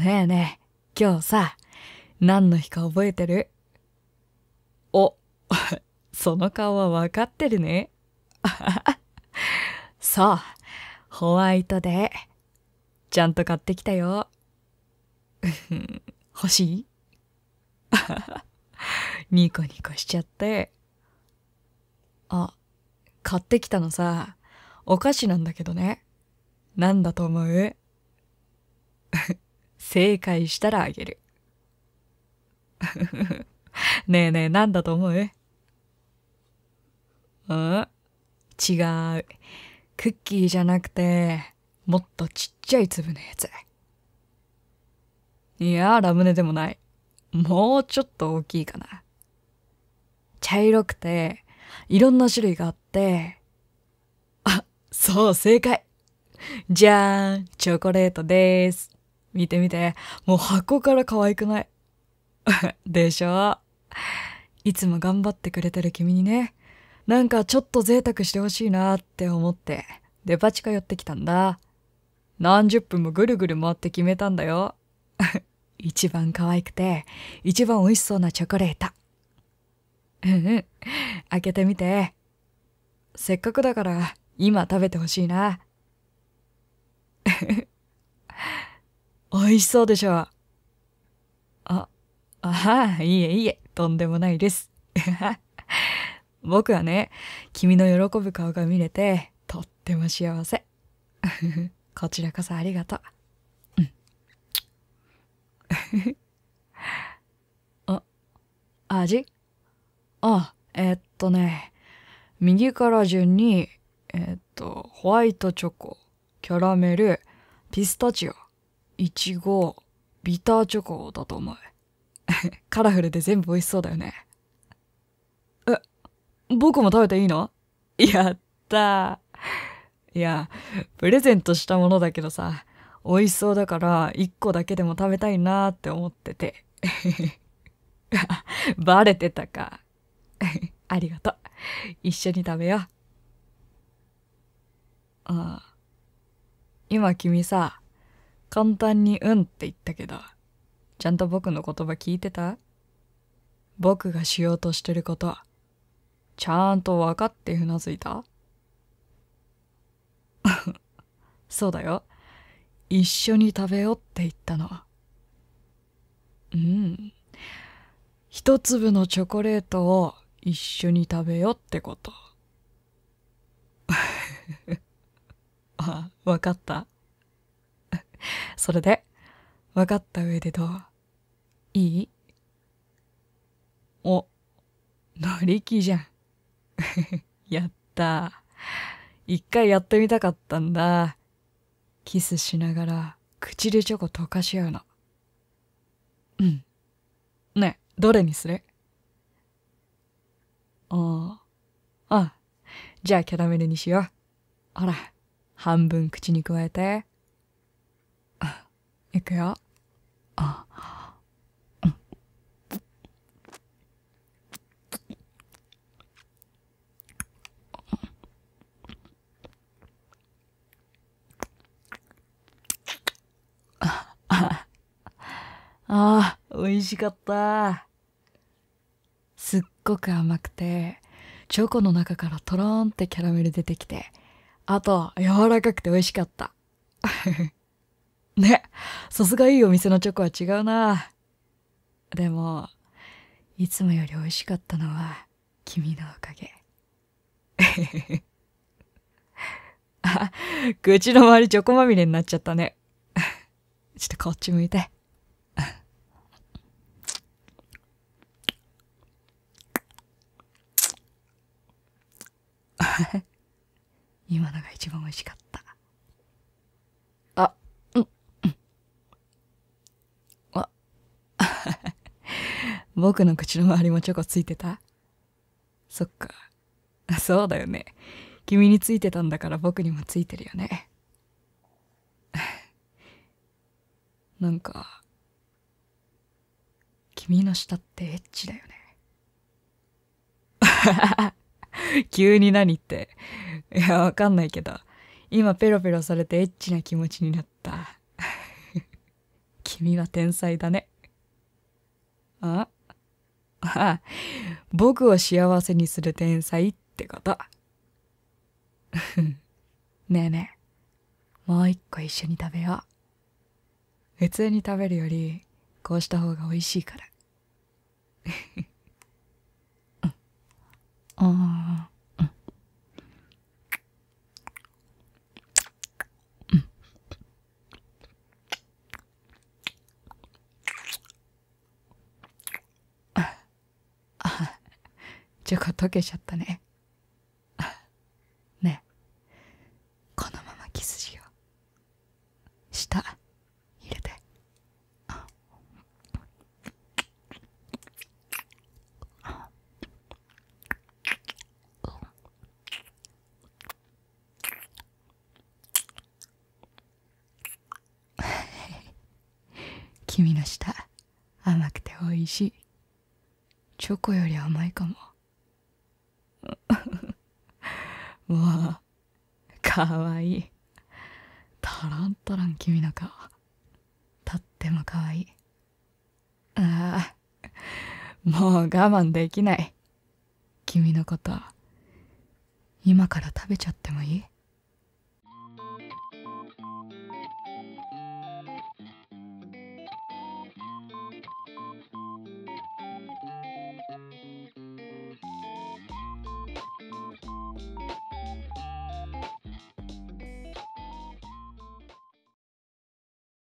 ねえねえ、今日さ、何の日か覚えてるお、その顔はわかってるね。そう、ホワイトで、ちゃんと買ってきたよ。欲しいニコニコしちゃって。あ、買ってきたのさ、お菓子なんだけどね。なんだと思う正解したらあげる。ねえねえ、なんだと思ううん違う。クッキーじゃなくて、もっとちっちゃい粒のやつ。いや、ラムネでもない。もうちょっと大きいかな。茶色くて、いろんな種類があって、あ、そう、正解じゃーん、チョコレートです。見てみて。もう箱から可愛くない でしょいつも頑張ってくれてる君にね、なんかちょっと贅沢してほしいなって思って、デパ地下寄ってきたんだ。何十分もぐるぐる回って決めたんだよ。一番可愛くて、一番美味しそうなチョコレート。うんうん。開けてみて。せっかくだから、今食べてほしいな。美味しそうでしょう。あ、ああ、いえいえ、とんでもないです。僕はね、君の喜ぶ顔が見れて、とっても幸せ。こちらこそありがとう。うん、あ、味あ、えー、っとね、右から順に、えー、っと、ホワイトチョコ、キャラメル、ピスタチオ、いちご、ビターチョコだと思う。カラフルで全部美味しそうだよね。え、僕も食べていいのやったー。いや、プレゼントしたものだけどさ、美味しそうだから1個だけでも食べたいなーって思ってて。バレてたか。ありがとう。一緒に食べよう。ああ。今君さ、簡単に「うん」って言ったけどちゃんと僕の言葉聞いてた僕がしようとしてることちゃんと分かってうなずいた そうだよ一緒に食べようって言ったのうん一粒のチョコレートを一緒に食べようってこと あ分かったそれで分かった上でどういいお乗り気じゃん やった一回やってみたかったんだキスしながら口でチョコ溶かし合うのうんねえどれにするあああじゃあキャラメルにしようほら半分口に加えていくよああああ美味しかったすっごく甘くてチョコの中からトローンってキャラメル出てきてあと柔らかくて美味しかったね。さすがいいお店のチョコは違うな。でも、いつもより美味しかったのは君のおかげ。あ、口の周りチョコまみれになっちゃったね。ちょっとこっち向いて。今のが一番美味しかった。僕の口の周りもチョコついてたそっか。そうだよね。君についてたんだから僕にもついてるよね。なんか、君の舌ってエッチだよね。急に何って。いや、わかんないけど、今ペロペロされてエッチな気持ちになった。君は天才だね。あは僕を幸せにする天才ってこと ねえねえもう一個一緒に食べよう普通に食べるよりこうした方が美味しいからうんチョコ溶けちゃったね ねこのままキスしよう舌入れてあ 君の舌甘くておいしいチョコより甘いかもうわかわいいタランタラン君の顔とってもかわいいああもう我慢できない君のこと今から食べちゃってもいい